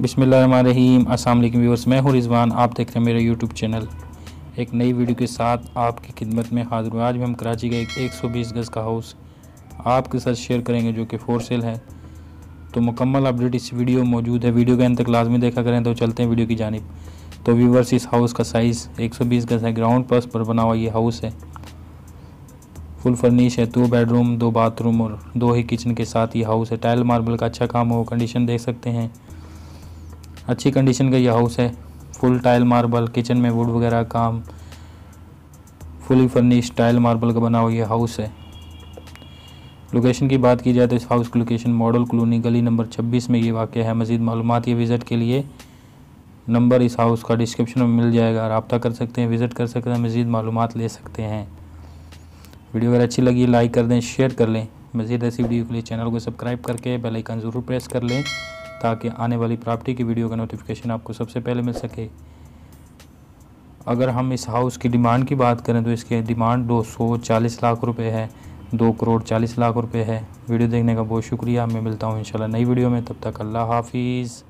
बिसमीम अस्सलाम वालेकुम व्यूअर्स मैं हूँ रिजवान आप देख रहे हैं मेरा यूट्यूब चैनल एक नई वीडियो के साथ आपकी खिदमत में हाजिर हूँ आज भी हम कराची का एक 120 गज़ का हाउस आपके साथ शेयर करेंगे जो कि फोर सेल है तो मुकम्मल अपडेट इस वीडियो में मौजूद है वीडियो के अंत तक लाजमी देखा करें तो चलते हैं वीडियो की जानब तो व्यूवर्स इस हाउस का साइज़ बीस गज़ है ग्राउंड प्लस पर बना हुआ ये हाउस है फुल फर्निश है दो बेडरूम दो बाथरूम और दो ही किचन के साथ ये हाउस है टाइल मार्बल का अच्छा काम हो कंडीशन देख सकते हैं अच्छी कंडीशन का यह हाउस है फुल टाइल मार्बल किचन में वुड वगैरह काम फुली फर्निश टाइल मार्बल का बना हुआ यह हाउस है लोकेशन की बात की जाए तो इस हाउस की लोकेशन मॉडल कॉलोनी गली नंबर 26 में ये वाक़ है मज़ीद मालूम या विज़िट के लिए नंबर इस हाउस का डिस्क्रिप्शन में मिल जाएगा रबता कर सकते हैं विज़िट कर सकते हैं मज़ीद मालूम ले सकते हैं वीडियो अगर अच्छी लगी लाइक कर दें शेयर कर लें मज़ीद ऐसी वीडियो के लिए चैनल को सब्सक्राइब करके बेलाइकन ज़रूर प्रेस कर लें ताकि आने वाली प्रॉपर्टी की वीडियो का नोटिफिकेशन आपको सबसे पहले मिल सके अगर हम इस हाउस की डिमांड की बात करें तो इसके डिमांड 240 लाख रुपए है दो करोड़ चालीस लाख रुपए है वीडियो देखने का बहुत शुक्रिया मैं मिलता हूँ इन नई वीडियो में तब तक अल्लाह हाफिज़